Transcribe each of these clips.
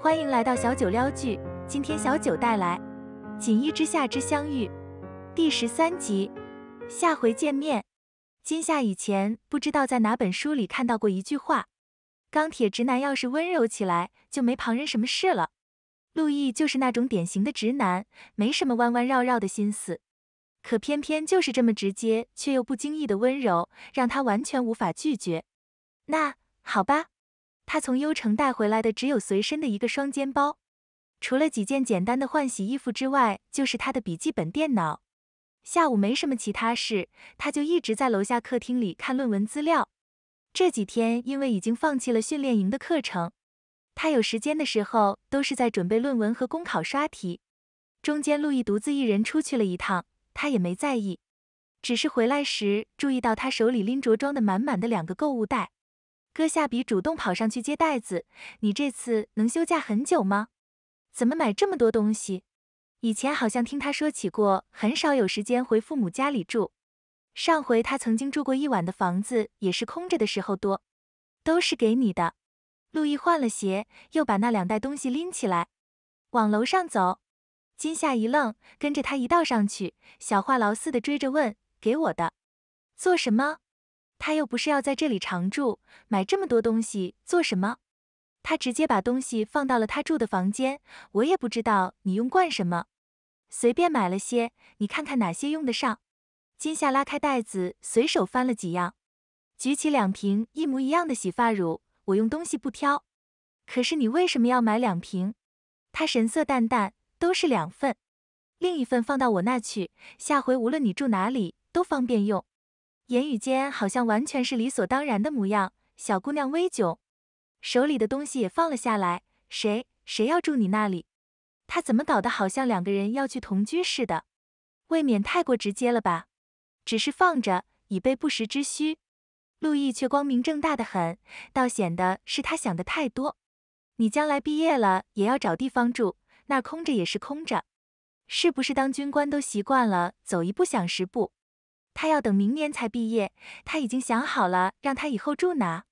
欢迎来到小九撩剧，今天小九带来《锦衣之下之相遇》第十三集，下回见面。今夏以前不知道在哪本书里看到过一句话：钢铁直男要是温柔起来，就没旁人什么事了。陆毅就是那种典型的直男，没什么弯弯绕绕的心思，可偏偏就是这么直接却又不经意的温柔，让他完全无法拒绝。那好吧。他从幽城带回来的只有随身的一个双肩包，除了几件简单的换洗衣服之外，就是他的笔记本电脑。下午没什么其他事，他就一直在楼下客厅里看论文资料。这几天因为已经放弃了训练营的课程，他有时间的时候都是在准备论文和公考刷题。中间路易独自一人出去了一趟，他也没在意，只是回来时注意到他手里拎着装的满满的两个购物袋。戈夏比主动跑上去接袋子。你这次能休假很久吗？怎么买这么多东西？以前好像听他说起过，很少有时间回父母家里住。上回他曾经住过一晚的房子，也是空着的时候多。都是给你的。路易换了鞋，又把那两袋东西拎起来，往楼上走。金夏一愣，跟着他一道上去，小话痨似的追着问：“给我的？做什么？”他又不是要在这里常住，买这么多东西做什么？他直接把东西放到了他住的房间。我也不知道你用惯什么，随便买了些，你看看哪些用得上。金夏拉开袋子，随手翻了几样，举起两瓶一模一样的洗发乳。我用东西不挑，可是你为什么要买两瓶？他神色淡淡，都是两份，另一份放到我那去，下回无论你住哪里都方便用。言语间好像完全是理所当然的模样，小姑娘微窘，手里的东西也放了下来。谁谁要住你那里？他怎么搞得好像两个人要去同居似的？未免太过直接了吧？只是放着，以备不时之需。陆毅却光明正大的很，倒显得是他想的太多。你将来毕业了也要找地方住，那儿空着也是空着，是不是？当军官都习惯了，走一步想十步。他要等明年才毕业，他已经想好了，让他以后住哪。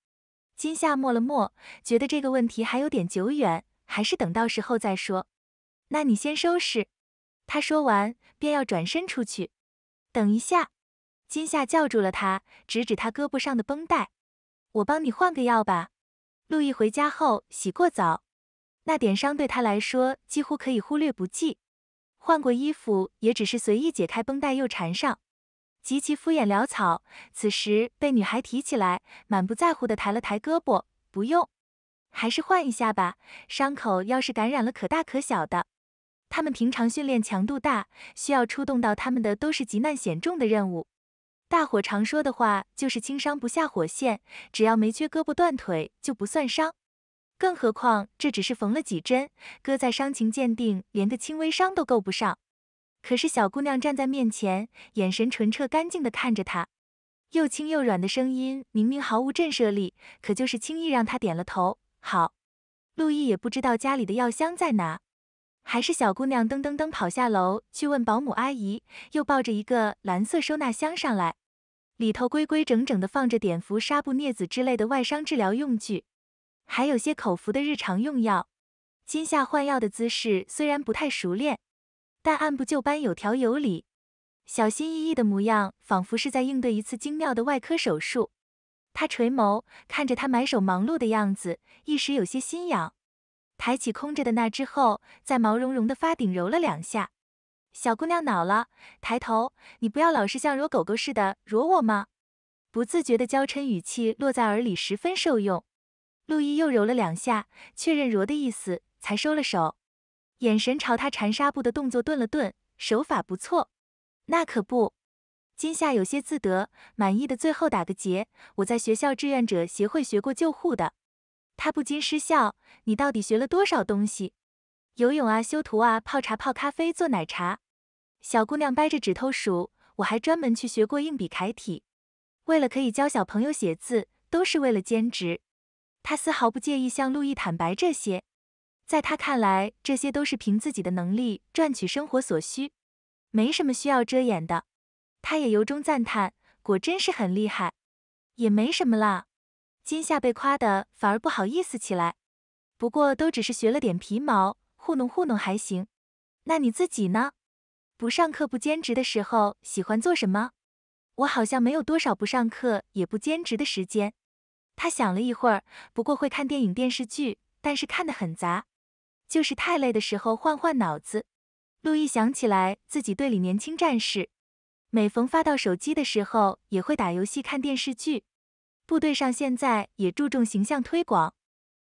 金夏默了默，觉得这个问题还有点久远，还是等到时候再说。那你先收拾。他说完便要转身出去。等一下，金夏叫住了他，指指他胳膊上的绷带，我帮你换个药吧。路易回家后洗过澡，那点伤对他来说几乎可以忽略不计，换过衣服也只是随意解开绷带又缠上。极其敷衍潦草，此时被女孩提起来，满不在乎地抬了抬胳膊，不用，还是换一下吧。伤口要是感染了，可大可小的。他们平常训练强度大，需要出动到他们的都是急难险重的任务。大伙常说的话就是轻伤不下火线，只要没缺胳膊断腿就不算伤。更何况这只是缝了几针，搁在伤情鉴定，连个轻微伤都够不上。可是小姑娘站在面前，眼神纯澈干净的看着他，又轻又软的声音明明毫无震慑力，可就是轻易让他点了头。好，陆毅也不知道家里的药箱在哪，还是小姑娘噔噔噔跑下楼去问保姆阿姨，又抱着一个蓝色收纳箱上来，里头规规整整的放着碘伏、纱布、镊子之类的外伤治疗用具，还有些口服的日常用药。今夏换药的姿势虽然不太熟练。但按部就班、有条有理、小心翼翼的模样，仿佛是在应对一次精妙的外科手术。他垂眸看着他满手忙碌的样子，一时有些心痒，抬起空着的那只后，在毛茸茸的发顶揉了两下。小姑娘恼了，抬头：“你不要老是像揉狗狗似的揉我吗？”不自觉的娇嗔语气落在耳里，十分受用。陆毅又揉了两下，确认揉的意思，才收了手。眼神朝他缠纱布的动作顿了顿，手法不错。那可不。金夏有些自得，满意的最后打个结。我在学校志愿者协会学过救护的。他不禁失笑，你到底学了多少东西？游泳啊，修图啊，泡茶、泡咖啡、做奶茶。小姑娘掰着指头数，我还专门去学过硬笔楷体。为了可以教小朋友写字，都是为了兼职。他丝毫不介意向陆毅坦白这些。在他看来，这些都是凭自己的能力赚取生活所需，没什么需要遮掩的。他也由衷赞叹，果真是很厉害，也没什么啦。今夏被夸的反而不好意思起来。不过都只是学了点皮毛，糊弄糊弄还行。那你自己呢？不上课不兼职的时候喜欢做什么？我好像没有多少不上课也不兼职的时间。他想了一会儿，不过会看电影电视剧，但是看得很杂。就是太累的时候换换脑子。陆毅想起来自己队里年轻战士，每逢发到手机的时候也会打游戏、看电视剧。部队上现在也注重形象推广，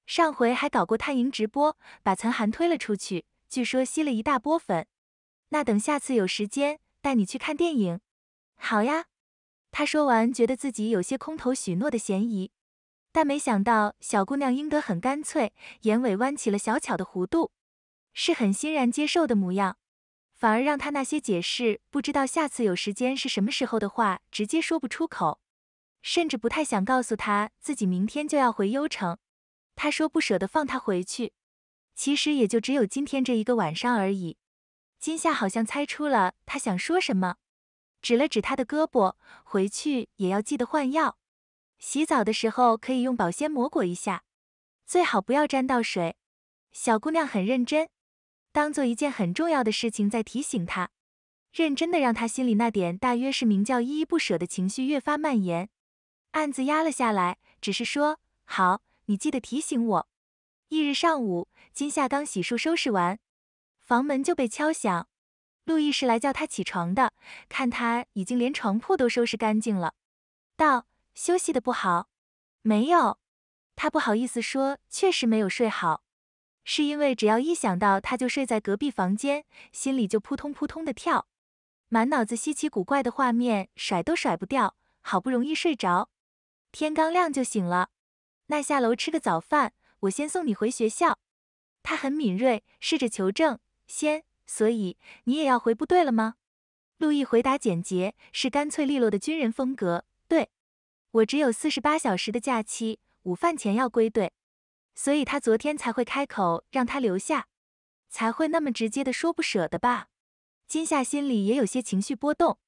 上回还搞过探营直播，把岑涵推了出去，据说吸了一大波粉。那等下次有时间带你去看电影。好呀。他说完觉得自己有些空头许诺的嫌疑。但没想到，小姑娘应得很干脆，眼尾弯起了小巧的弧度，是很欣然接受的模样，反而让他那些解释不知道下次有时间是什么时候的话直接说不出口，甚至不太想告诉他自己明天就要回幽城。他说不舍得放他回去，其实也就只有今天这一个晚上而已。今夏好像猜出了他想说什么，指了指他的胳膊，回去也要记得换药。洗澡的时候可以用保鲜膜裹一下，最好不要沾到水。小姑娘很认真，当做一件很重要的事情在提醒她，认真的让她心里那点大约是名叫依依不舍的情绪越发蔓延，暗自压了下来。只是说好，你记得提醒我。翌日上午，金夏刚洗漱收拾完，房门就被敲响，陆毅是来叫他起床的。看他已经连床铺都收拾干净了，道。休息的不好，没有，他不好意思说，确实没有睡好，是因为只要一想到他就睡在隔壁房间，心里就扑通扑通的跳，满脑子稀奇古怪的画面甩都甩不掉，好不容易睡着，天刚亮就醒了。那下楼吃个早饭，我先送你回学校。他很敏锐，试着求证，先，所以你也要回部队了吗？路易回答简洁，是干脆利落的军人风格，对。我只有四十八小时的假期，午饭前要归队，所以他昨天才会开口让他留下，才会那么直接的说不舍得吧。金夏心里也有些情绪波动，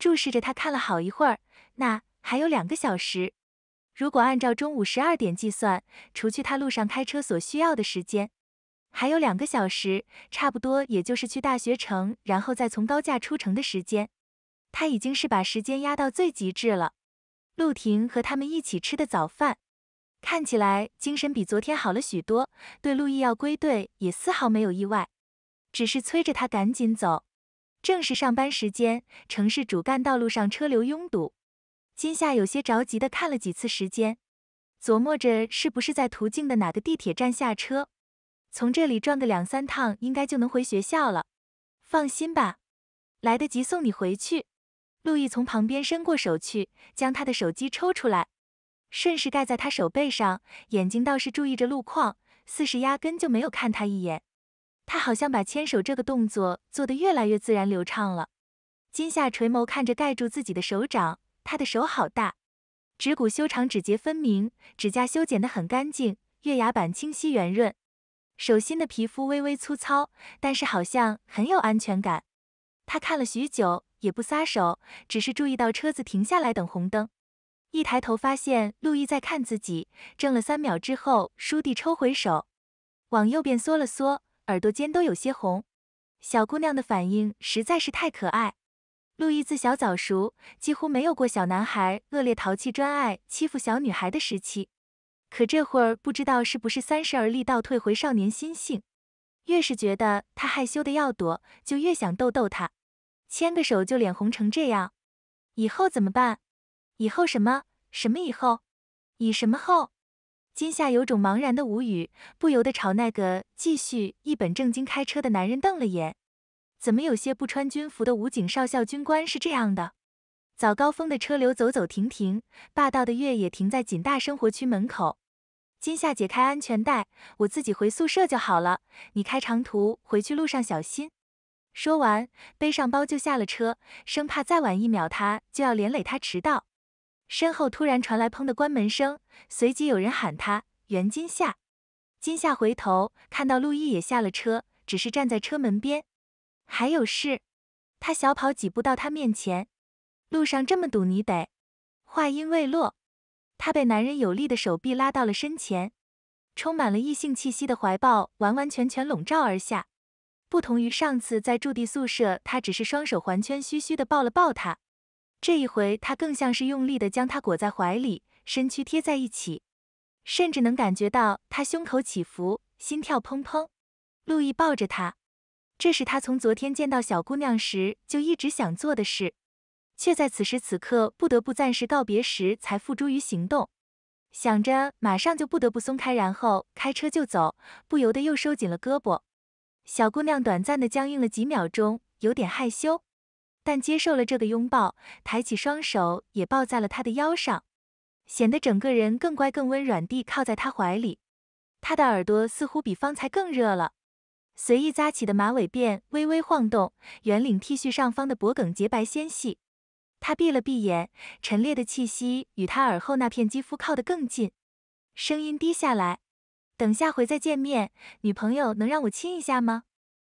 注视着他看了好一会儿。那还有两个小时，如果按照中午十二点计算，除去他路上开车所需要的时间，还有两个小时，差不多也就是去大学城，然后再从高架出城的时间。他已经是把时间压到最极致了。陆婷和他们一起吃的早饭，看起来精神比昨天好了许多，对陆毅要归队也丝毫没有意外，只是催着他赶紧走。正是上班时间，城市主干道路上车流拥堵，金夏有些着急的看了几次时间，琢磨着是不是在途径的哪个地铁站下车，从这里转个两三趟应该就能回学校了。放心吧，来得及送你回去。陆毅从旁边伸过手去，将他的手机抽出来，顺势盖在他手背上，眼睛倒是注意着路况，似是压根就没有看他一眼。他好像把牵手这个动作做得越来越自然流畅了。金夏垂眸看着盖住自己的手掌，他的手好大，指骨修长，指节分明，指甲修剪的很干净，月牙板清晰圆润，手心的皮肤微微粗糙，但是好像很有安全感。他看了许久。也不撒手，只是注意到车子停下来等红灯。一抬头发现路易在看自己，怔了三秒之后，倏地抽回手，往右边缩了缩，耳朵尖都有些红。小姑娘的反应实在是太可爱。路易自小早熟，几乎没有过小男孩恶劣淘气专爱欺负小女孩的时期，可这会儿不知道是不是三十而立倒退回少年心性，越是觉得他害羞的要躲，就越想逗逗他。牵个手就脸红成这样，以后怎么办？以后什么什么以后，以什么后？金夏有种茫然的无语，不由得朝那个继续一本正经开车的男人瞪了眼。怎么有些不穿军服的武警少校军官是这样的？早高峰的车流走走停停，霸道的越野停在锦大生活区门口。金夏解开安全带，我自己回宿舍就好了。你开长途回去路上小心。说完，背上包就下了车，生怕再晚一秒，他就要连累他迟到。身后突然传来砰的关门声，随即有人喊他：“袁金夏！”金夏回头看到陆毅也下了车，只是站在车门边。还有事，他小跑几步到他面前。路上这么堵，你得……话音未落，他被男人有力的手臂拉到了身前，充满了异性气息的怀抱完完全全笼罩而下。不同于上次在驻地宿舍，他只是双手环圈，虚虚地抱了抱她。这一回，他更像是用力地将她裹在怀里，身躯贴在一起，甚至能感觉到她胸口起伏，心跳砰砰。路易抱着她，这是他从昨天见到小姑娘时就一直想做的事，却在此时此刻不得不暂时告别时才付诸于行动。想着马上就不得不松开，然后开车就走，不由得又收紧了胳膊。小姑娘短暂的僵硬了几秒钟，有点害羞，但接受了这个拥抱，抬起双手也抱在了他的腰上，显得整个人更乖更温软地靠在他怀里。他的耳朵似乎比方才更热了，随意扎起的马尾辫微微晃动，圆领 T 恤上方的脖梗洁白纤细。他闭了闭眼，陈列的气息与他耳后那片肌肤靠得更近，声音低下来。等下回再见面，女朋友能让我亲一下吗？